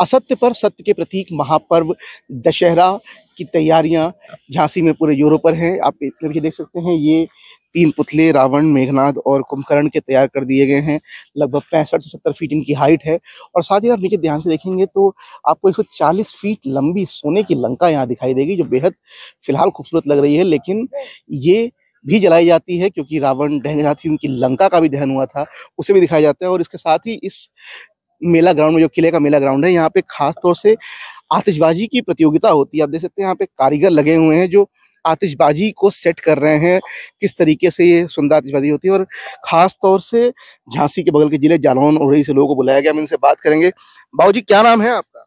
असत्य पर सत्य के प्रतीक महापर्व दशहरा की तैयारियां झांसी में पूरे यूरोप पर हैं आप इतने भी देख सकते हैं ये तीन पुतले रावण मेघनाद और कुंभकर्ण के तैयार कर दिए गए हैं लगभग पैंसठ से सत्तर फीट इनकी हाइट है और साथ ही आप नीचे ध्यान से देखेंगे तो आपको चालीस फीट लंबी सोने की लंका यहाँ दिखाई देगी जो बेहद फिलहाल खूबसूरत लग रही है लेकिन ये भी जलाई जाती है क्योंकि रावण दहन जाती उनकी लंका का भी दहन हुआ था उसे भी दिखाया जाता है और इसके साथ ही इस मेला ग्राउंड में जो किले का मेला ग्राउंड है यहाँ पे खास तौर से आतिशबाजी की प्रतियोगिता होती है आप देख सकते हैं यहाँ पे कारीगर लगे हुए हैं जो आतिशबाजी को सेट कर रहे हैं किस तरीके से ये सुंदर आतिशबाजी होती है और खास तौर से झांसी के बगल के जिले जालौन और से लोगों को बुलाया गया हम इनसे बात करेंगे बाबू जी क्या नाम है आपका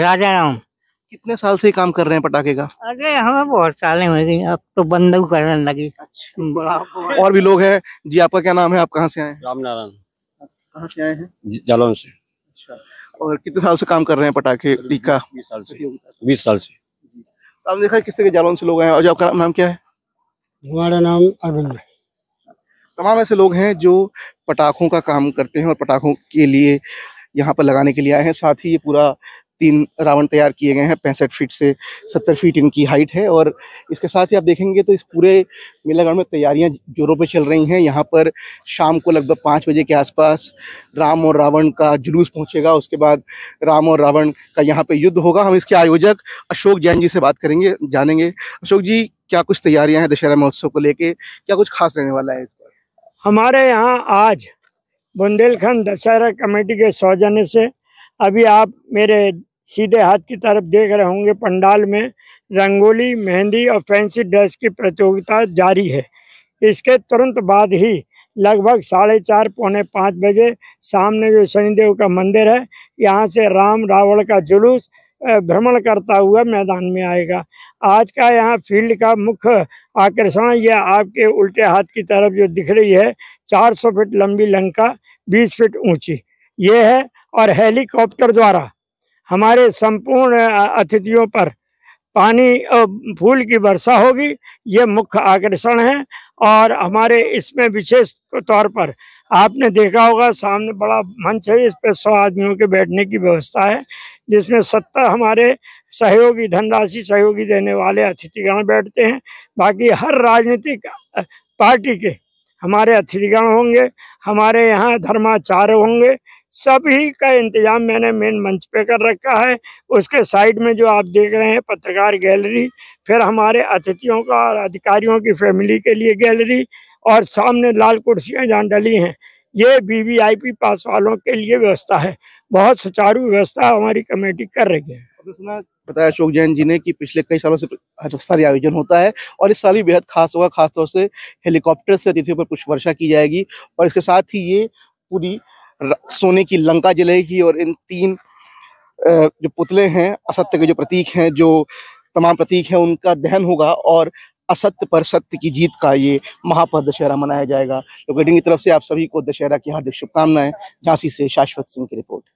राजा राम कितने साल से काम कर रहे हैं पटाखे का अरे हमें बहुत साल हो अब तो बंद करने लगी अच्छा। और भी लोग हैं जी आपका क्या नाम है आप कहाँ से आए रामनारायण कहाँ से आए हैं जालौन से अच्छा और कितने साल से काम कर रहे हैं पटाखे टीका बीस साल से बीस साल से तो आपने देखा किस तरह जालौन से लोग आए और जो आपका नाम क्या है हमारा नाम अरविंद तमाम ऐसे लोग हैं जो पटाखों का काम करते हैं और पटाखों के लिए यहाँ पर लगाने के लिए आए हैं साथ ही ये पूरा तीन रावण तैयार किए गए हैं पैंसठ फीट से सत्तर फीट इनकी हाइट है और इसके साथ ही आप देखेंगे तो इस पूरे मेलागढ़ में तैयारियां जोरों पर चल रही हैं यहाँ पर शाम को लगभग पाँच बजे के आसपास राम और रावण का जुलूस पहुँचेगा उसके बाद राम और रावण का यहाँ पर युद्ध होगा हम इसके आयोजक अशोक जैन जी से बात करेंगे जानेंगे अशोक जी क्या कुछ तैयारियाँ हैं दशहरा महोत्सव को लेकर क्या कुछ खास रहने वाला है इस पर हमारे यहाँ आज बुंदेलखंड दशहरा कमेटी के सौजन्य से अभी आप मेरे सीधे हाथ की तरफ देख रहे होंगे पंडाल में रंगोली मेहंदी और फैंसी ड्रेस की प्रतियोगिता जारी है इसके तुरंत बाद ही लगभग साढ़े चार पौने पाँच बजे सामने जो शनिदेव का मंदिर है यहाँ से राम रावण का जुलूस भ्रमण करता हुआ मैदान में आएगा आज का यहाँ फील्ड का मुख्य आकर्षण यह आपके उल्टे हाथ की तरफ जो दिख रही है 400 फीट लंबी लंका 20 फीट ऊंची ये है और हेलीकॉप्टर द्वारा हमारे संपूर्ण अतिथियों पर पानी फूल की वर्षा होगी ये मुख्य आकर्षण है और हमारे इसमें विशेष तौर पर आपने देखा होगा सामने बड़ा मंच है इस पर सौ आदमियों के बैठने की व्यवस्था है जिसमें सत्तर हमारे सहयोगी धनराशि सहयोगी देने वाले अतिथिगण बैठते हैं बाकी हर राजनीतिक पार्टी के हमारे अतिथिगण होंगे हमारे यहाँ धर्माचार्य होंगे सभी का इंतजाम मैंने मेन मंच पे कर रखा है उसके साइड में जो आप देख रहे हैं पत्रकार गैलरी फिर हमारे अतिथियों का और अधिकारियों की फैमिली के लिए गैलरी और सामने लाल कुर्सियां जहाँ डली हैं ये वीवीआईपी पास वालों के लिए व्यवस्था है बहुत सुचारू व्यवस्था हमारी कमेटी कर रही है बताया अशोक जैन जी ने कि पिछले कई सालों से हर साल आयोजन होता है और इस साल भी बेहद खास होगा खासतौर से हेलीकॉप्टर से अतिथियों पर पुष्प वर्षा की जाएगी और इसके साथ ही ये पूरी सोने की लंका जलेगी और इन तीन जो पुतले हैं असत्य के जो प्रतीक हैं जो तमाम प्रतीक हैं उनका दहन होगा और असत्य पर सत्य की जीत का ये महापर्व दशहरा मनाया जाएगा गडिंग की तरफ से आप सभी को दशहरा की हार्दिक शुभकामनाएं झांसी से शाश्वत सिंह की रिपोर्ट